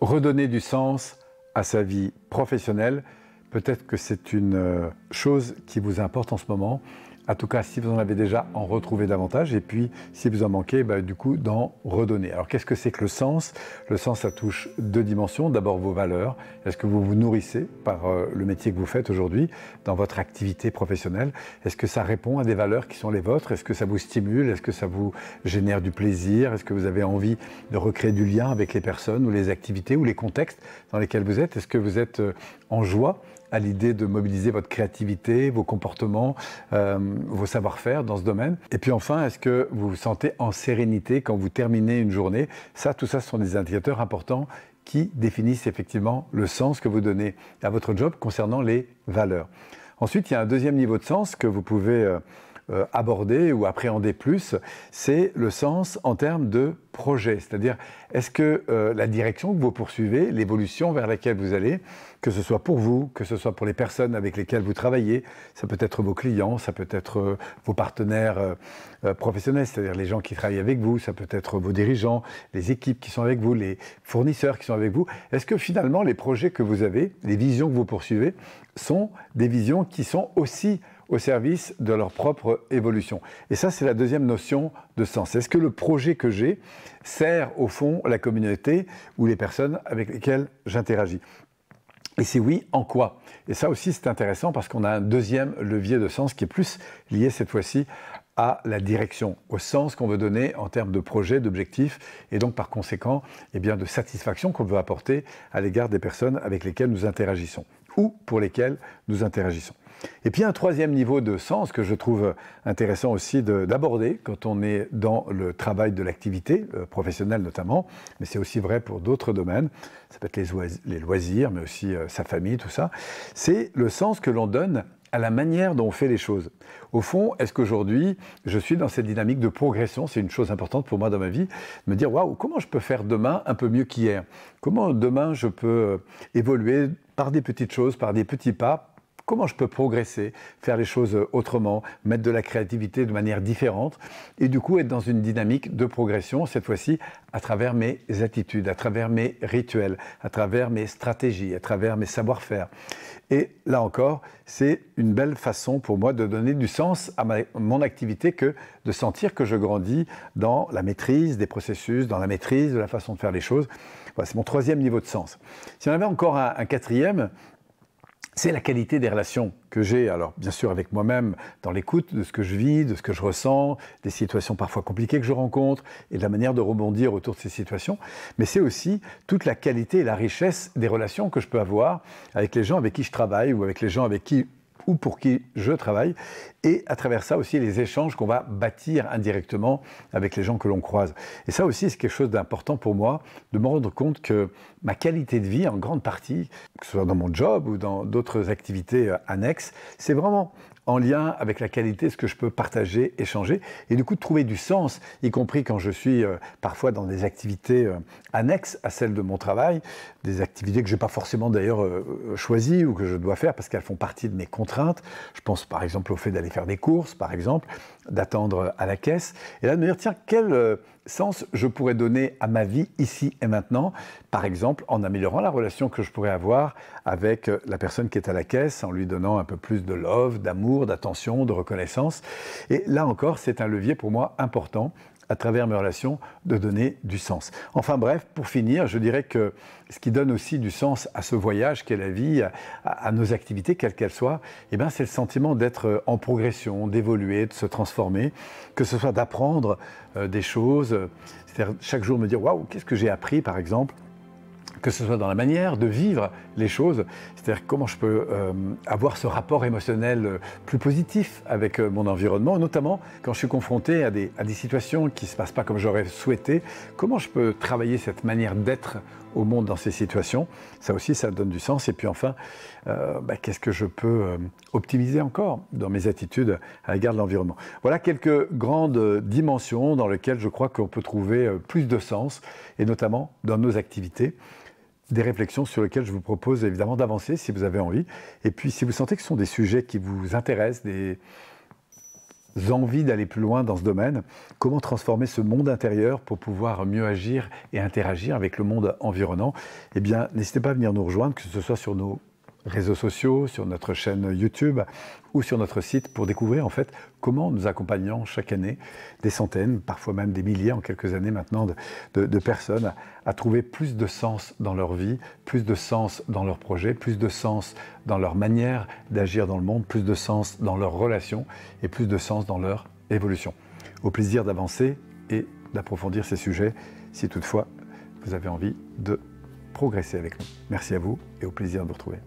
redonner du sens à sa vie professionnelle, peut-être que c'est une euh, chose qui vous importe en ce moment en tout cas, si vous en avez déjà, en retrouver davantage. Et puis, si vous en manquez, bah, du coup, d'en redonner. Alors, qu'est-ce que c'est que le sens Le sens, ça touche deux dimensions. D'abord, vos valeurs. Est-ce que vous vous nourrissez par euh, le métier que vous faites aujourd'hui, dans votre activité professionnelle Est-ce que ça répond à des valeurs qui sont les vôtres Est-ce que ça vous stimule Est-ce que ça vous génère du plaisir Est-ce que vous avez envie de recréer du lien avec les personnes ou les activités ou les contextes dans lesquels vous êtes Est-ce que vous êtes euh, en joie à l'idée de mobiliser votre créativité, vos comportements, euh, vos savoir-faire dans ce domaine. Et puis enfin, est-ce que vous vous sentez en sérénité quand vous terminez une journée Ça, tout ça, ce sont des indicateurs importants qui définissent effectivement le sens que vous donnez à votre job concernant les valeurs. Ensuite, il y a un deuxième niveau de sens que vous pouvez... Euh, euh, aborder ou appréhender plus, c'est le sens en termes de projet. C'est-à-dire, est-ce que euh, la direction que vous poursuivez, l'évolution vers laquelle vous allez, que ce soit pour vous, que ce soit pour les personnes avec lesquelles vous travaillez, ça peut être vos clients, ça peut être euh, vos partenaires professionnels, c'est-à-dire les gens qui travaillent avec vous, ça peut être vos dirigeants, les équipes qui sont avec vous, les fournisseurs qui sont avec vous, est-ce que finalement les projets que vous avez, les visions que vous poursuivez, sont des visions qui sont aussi au service de leur propre évolution. Et ça, c'est la deuxième notion de sens. Est-ce que le projet que j'ai sert au fond la communauté ou les personnes avec lesquelles j'interagis et si oui, en quoi Et ça aussi, c'est intéressant parce qu'on a un deuxième levier de sens qui est plus lié cette fois-ci à la direction, au sens qu'on veut donner en termes de projet, d'objectif, et donc par conséquent, et eh bien, de satisfaction qu'on veut apporter à l'égard des personnes avec lesquelles nous interagissons ou pour lesquels nous interagissons. Et puis un troisième niveau de sens que je trouve intéressant aussi d'aborder quand on est dans le travail de l'activité euh, professionnelle notamment, mais c'est aussi vrai pour d'autres domaines, ça peut être les, loisirs, mais aussi euh, sa famille, tout ça, c'est le sens que l'on donne à la manière dont on fait les choses. Au fond, est-ce qu'aujourd'hui, je suis dans cette dynamique de progression C'est une chose importante pour moi dans ma vie, me dire, waouh, comment je peux faire demain un peu mieux qu'hier Comment demain je peux euh, évoluer par des petites choses, par des petits pas, comment je peux progresser, faire les choses euh, autrement, mettre de la créativité de manière différente et du coup être dans une dynamique de progression, cette fois-ci à travers mes attitudes, à travers mes rituels, à travers mes stratégies, à travers mes savoir-faire. Et là encore, c'est une belle façon pour moi de donner du sens à mon activité que de sentir que je grandis dans la maîtrise des processus, dans la maîtrise de la façon de faire les choses. c'est mon troisième niveau de sens. Si on avait encore un quatrième, c'est la qualité des relations que j'ai, alors bien sûr avec moi-même, dans l'écoute de ce que je vis, de ce que je ressens, des situations parfois compliquées que je rencontre, et de la manière de rebondir autour de ces situations, mais c'est aussi toute la qualité et la richesse des relations que je peux avoir avec les gens avec qui je travaille ou avec les gens avec qui ou pour qui je travaille, et à travers ça aussi les échanges qu'on va bâtir indirectement avec les gens que l'on croise. Et ça aussi, c'est quelque chose d'important pour moi, de me rendre compte que ma qualité de vie, en grande partie, que ce soit dans mon job ou dans d'autres activités euh, annexes, c'est vraiment en lien avec la qualité, ce que je peux partager, échanger, et du coup de trouver du sens, y compris quand je suis euh, parfois dans des activités euh, annexes à celles de mon travail, des activités que je n'ai pas forcément d'ailleurs euh, choisies ou que je dois faire parce qu'elles font partie de mes contraintes. Je pense par exemple au fait d'aller faire des courses, par exemple, d'attendre à la caisse, et là de me dire, tiens, quelle sens je pourrais donner à ma vie ici et maintenant, par exemple en améliorant la relation que je pourrais avoir avec euh, la personne qui est à la caisse, en lui donnant un peu plus de love, d'amour, d'attention, de reconnaissance. Et là encore, c'est un levier pour moi important à travers mes relations, de donner du sens. Enfin bref, pour finir, je dirais que ce qui donne aussi du sens à ce voyage qu'est la vie, à, nos activités, quelles qu'elles soient, eh ben, c'est le sentiment d'être euh, en progression, d'évoluer, de se transformer, que ce soit d'apprendre euh, des choses, euh, c'est-à-dire chaque jour me dire, waouh, qu'est-ce que j'ai appris, par exemple, que ce soit dans la manière de vivre les choses, c'est-à-dire comment je peux euh, avoir ce rapport émotionnel euh, plus positif avec euh, mon environnement, notamment quand je suis confronté à des, situations qui ne se passent pas comme j'aurais souhaité, comment je peux travailler cette manière d'être au monde dans ces situations, ça aussi ça donne du sens, et puis enfin, bah, qu'est-ce que je peux optimiser encore dans mes attitudes à l'égard de l'environnement. Voilà quelques grandes dimensions dans lesquelles je crois qu'on peut trouver plus de sens, et notamment dans nos activités des réflexions sur lesquelles je vous propose évidemment d'avancer si vous avez envie. Et puis si vous sentez que ce sont des sujets qui vous intéressent, des envies d'aller plus loin dans ce domaine, comment transformer ce monde intérieur pour pouvoir mieux agir et interagir avec le monde environnant, eh bien n'hésitez pas à venir nous rejoindre, que ce soit sur nos réseaux sociaux, sur notre chaîne YouTube ou sur notre site pour découvrir en fait comment nous accompagnons chaque année des centaines, parfois même des milliers en quelques années maintenant de, personnes à, trouver plus de sens dans leur vie, plus de sens dans leurs projets, plus de sens dans leur manière d'agir dans le monde, plus de sens dans leurs relations et plus de sens dans leur évolution. Au plaisir d'avancer et d'approfondir ces sujets si toutefois vous avez envie de progresser avec nous. Merci à vous et au plaisir de vous retrouver.